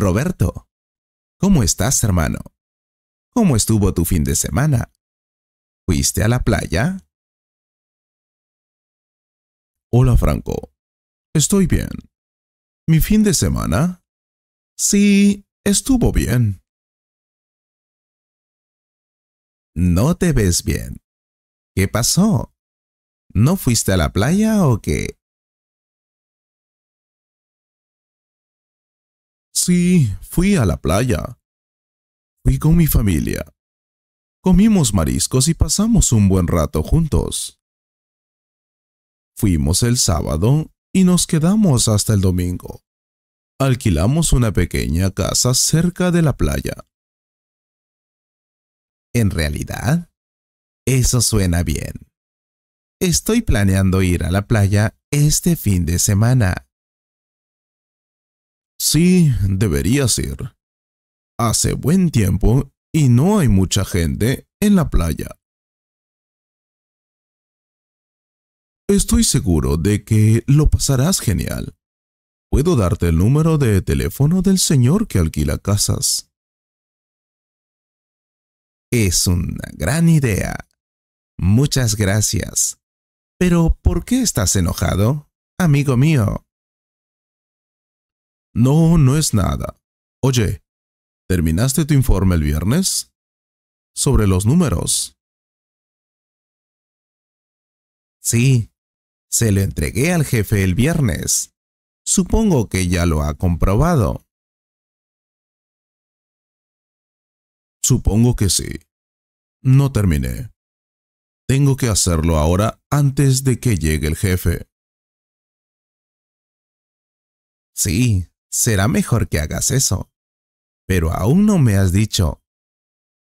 Roberto, ¿cómo estás, hermano? ¿Cómo estuvo tu fin de semana? ¿Fuiste a la playa? Hola, Franco. Estoy bien. ¿Mi fin de semana? Sí, estuvo bien. No te ves bien. ¿Qué pasó? ¿No fuiste a la playa o qué? Sí, fui a la playa. Fui con mi familia. Comimos mariscos y pasamos un buen rato juntos. Fuimos el sábado y nos quedamos hasta el domingo. Alquilamos una pequeña casa cerca de la playa. En realidad, eso suena bien. Estoy planeando ir a la playa este fin de semana. Sí, deberías ir. Hace buen tiempo y no hay mucha gente en la playa. Estoy seguro de que lo pasarás genial. Puedo darte el número de teléfono del señor que alquila casas. Es una gran idea. Muchas gracias. Pero, ¿por qué estás enojado, amigo mío? No, no es nada. Oye, ¿terminaste tu informe el viernes? Sobre los números. Sí, se lo entregué al jefe el viernes. Supongo que ya lo ha comprobado. Supongo que sí. No terminé. Tengo que hacerlo ahora antes de que llegue el jefe. Sí, será mejor que hagas eso. Pero aún no me has dicho,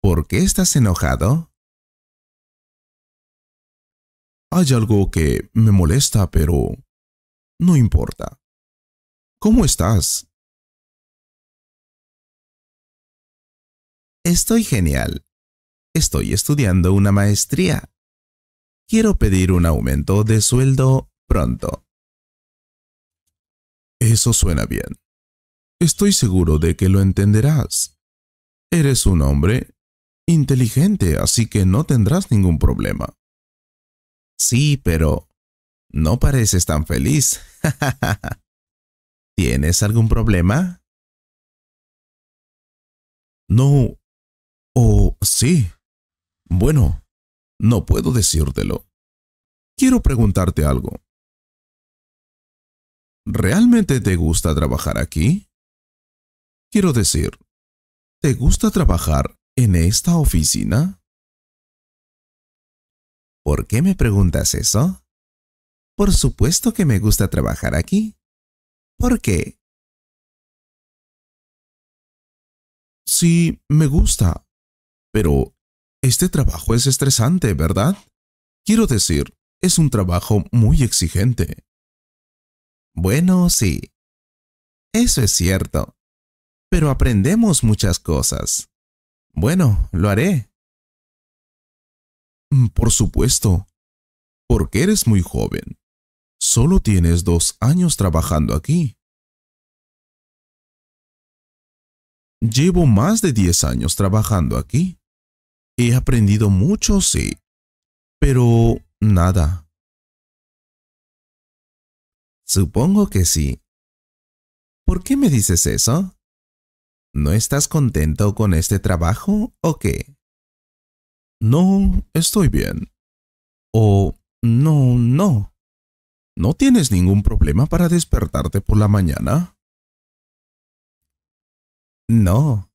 ¿por qué estás enojado? Hay algo que me molesta, pero no importa. ¿Cómo estás? Estoy genial. Estoy estudiando una maestría. Quiero pedir un aumento de sueldo pronto. Eso suena bien. Estoy seguro de que lo entenderás. Eres un hombre inteligente, así que no tendrás ningún problema. Sí, pero no pareces tan feliz. ¿Tienes algún problema? No. Oh, sí. Bueno, no puedo decírtelo. Quiero preguntarte algo. ¿Realmente te gusta trabajar aquí? Quiero decir, ¿te gusta trabajar en esta oficina? ¿Por qué me preguntas eso? Por supuesto que me gusta trabajar aquí. ¿Por qué? Sí, me gusta. Pero este trabajo es estresante, ¿verdad? Quiero decir, es un trabajo muy exigente. Bueno, sí. Eso es cierto pero aprendemos muchas cosas. Bueno, lo haré. Mm, por supuesto, porque eres muy joven. Solo tienes dos años trabajando aquí. Llevo más de diez años trabajando aquí. He aprendido mucho, sí, pero nada. Supongo que sí. ¿Por qué me dices eso? ¿No estás contento con este trabajo o qué? No, estoy bien. O no, no. ¿No tienes ningún problema para despertarte por la mañana? No.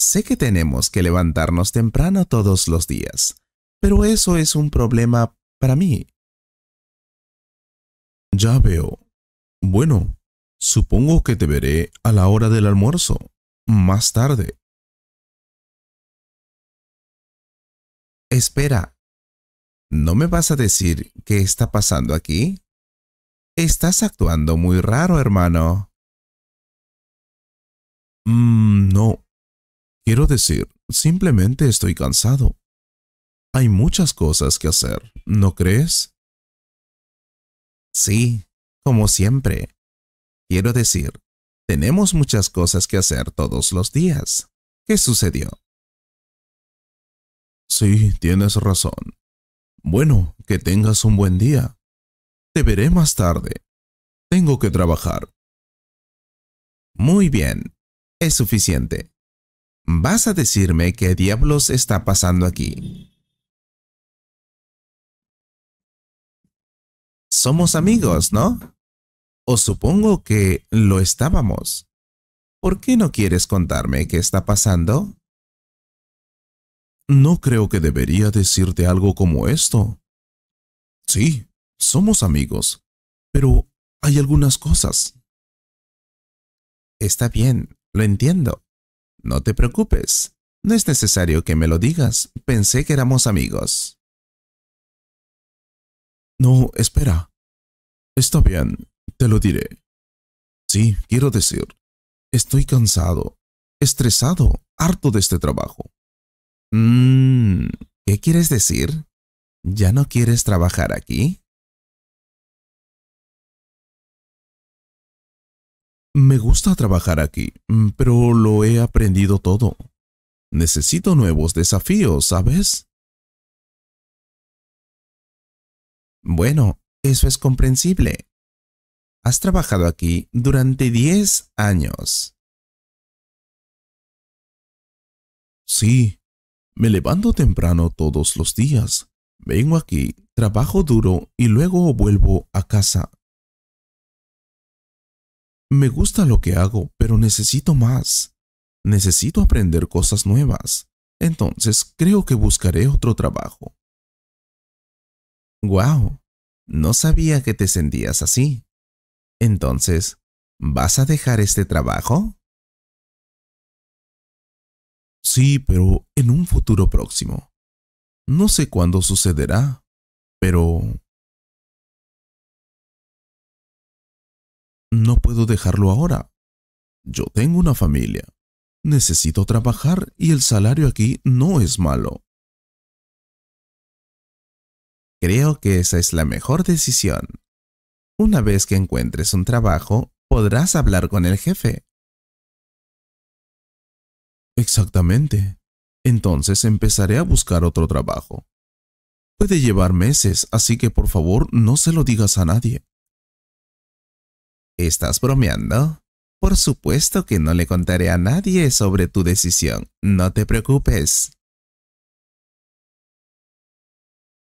Sé que tenemos que levantarnos temprano todos los días, pero eso es un problema para mí. Ya veo. Bueno, supongo que te veré a la hora del almuerzo más tarde. Espera, ¿no me vas a decir qué está pasando aquí? Estás actuando muy raro, hermano. Mm, no. Quiero decir, simplemente estoy cansado. Hay muchas cosas que hacer, ¿no crees? Sí, como siempre. Quiero decir, tenemos muchas cosas que hacer todos los días. ¿Qué sucedió? Sí, tienes razón. Bueno, que tengas un buen día. Te veré más tarde. Tengo que trabajar. Muy bien. Es suficiente. ¿Vas a decirme qué diablos está pasando aquí? Somos amigos, ¿no? o supongo que lo estábamos. ¿Por qué no quieres contarme qué está pasando? No creo que debería decirte algo como esto. Sí, somos amigos, pero hay algunas cosas. Está bien, lo entiendo. No te preocupes. No es necesario que me lo digas. Pensé que éramos amigos. No, espera. Está bien, te lo diré. Sí, quiero decir, estoy cansado, estresado, harto de este trabajo. Mm, ¿qué quieres decir? ¿Ya no quieres trabajar aquí? Me gusta trabajar aquí, mm, pero lo he aprendido todo. Necesito nuevos desafíos, ¿sabes? Bueno, eso es comprensible. Has trabajado aquí durante 10 años. Sí, me levanto temprano todos los días. Vengo aquí, trabajo duro y luego vuelvo a casa. Me gusta lo que hago, pero necesito más. Necesito aprender cosas nuevas. Entonces creo que buscaré otro trabajo. Wow, no sabía que te sentías así. Entonces, ¿vas a dejar este trabajo? Sí, pero en un futuro próximo. No sé cuándo sucederá, pero... No puedo dejarlo ahora. Yo tengo una familia. Necesito trabajar y el salario aquí no es malo. Creo que esa es la mejor decisión. Una vez que encuentres un trabajo, podrás hablar con el jefe. Exactamente. Entonces empezaré a buscar otro trabajo. Puede llevar meses, así que por favor no se lo digas a nadie. ¿Estás bromeando? Por supuesto que no le contaré a nadie sobre tu decisión. No te preocupes.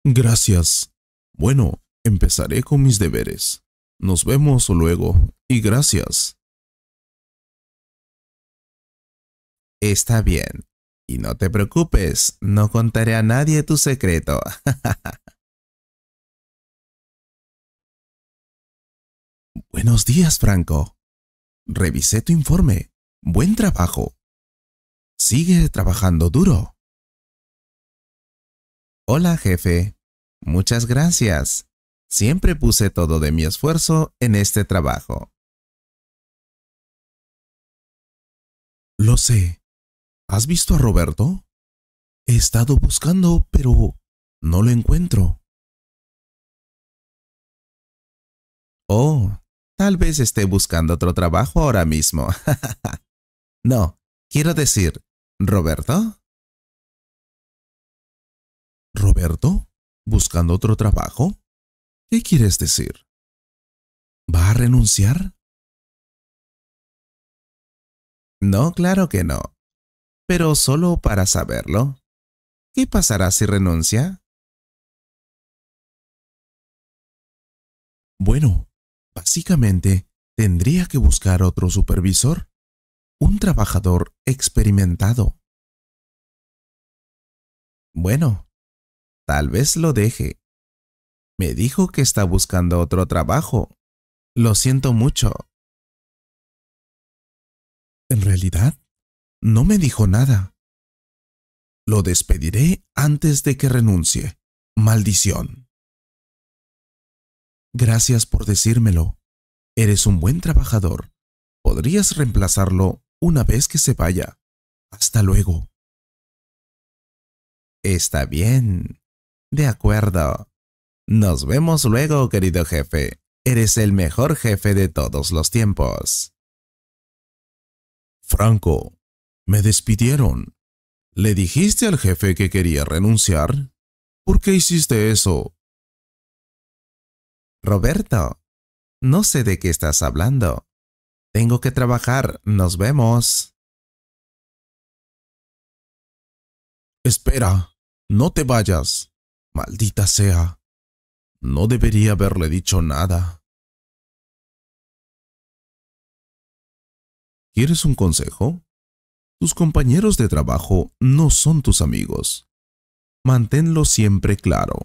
Gracias. Bueno, empezaré con mis deberes. Nos vemos luego y gracias. Está bien. Y no te preocupes, no contaré a nadie tu secreto. Buenos días, Franco. Revisé tu informe. Buen trabajo. Sigue trabajando duro. Hola, jefe. Muchas gracias. Siempre puse todo de mi esfuerzo en este trabajo. Lo sé. ¿Has visto a Roberto? He estado buscando, pero no lo encuentro. Oh, tal vez esté buscando otro trabajo ahora mismo. no, quiero decir, ¿Roberto? ¿Roberto? ¿Buscando otro trabajo? ¿Qué quieres decir? ¿Va a renunciar? No, claro que no. Pero solo para saberlo. ¿Qué pasará si renuncia? Bueno, básicamente tendría que buscar otro supervisor, un trabajador experimentado. Bueno, tal vez lo deje, me dijo que está buscando otro trabajo. Lo siento mucho. En realidad, no me dijo nada. Lo despediré antes de que renuncie. Maldición. Gracias por decírmelo. Eres un buen trabajador. Podrías reemplazarlo una vez que se vaya. Hasta luego. Está bien. De acuerdo. Nos vemos luego, querido jefe. Eres el mejor jefe de todos los tiempos. Franco, me despidieron. ¿Le dijiste al jefe que quería renunciar? ¿Por qué hiciste eso? Roberto, no sé de qué estás hablando. Tengo que trabajar. Nos vemos. Espera, no te vayas. Maldita sea. No debería haberle dicho nada. ¿Quieres un consejo? Tus compañeros de trabajo no son tus amigos. Manténlo siempre claro.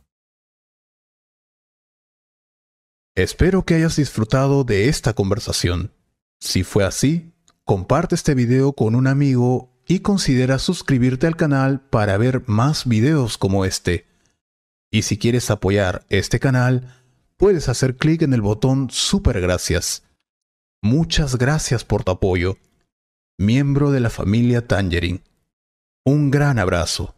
Espero que hayas disfrutado de esta conversación. Si fue así, comparte este video con un amigo y considera suscribirte al canal para ver más videos como este. Y si quieres apoyar este canal, puedes hacer clic en el botón Super Gracias. Muchas gracias por tu apoyo. Miembro de la familia Tangerine. Un gran abrazo.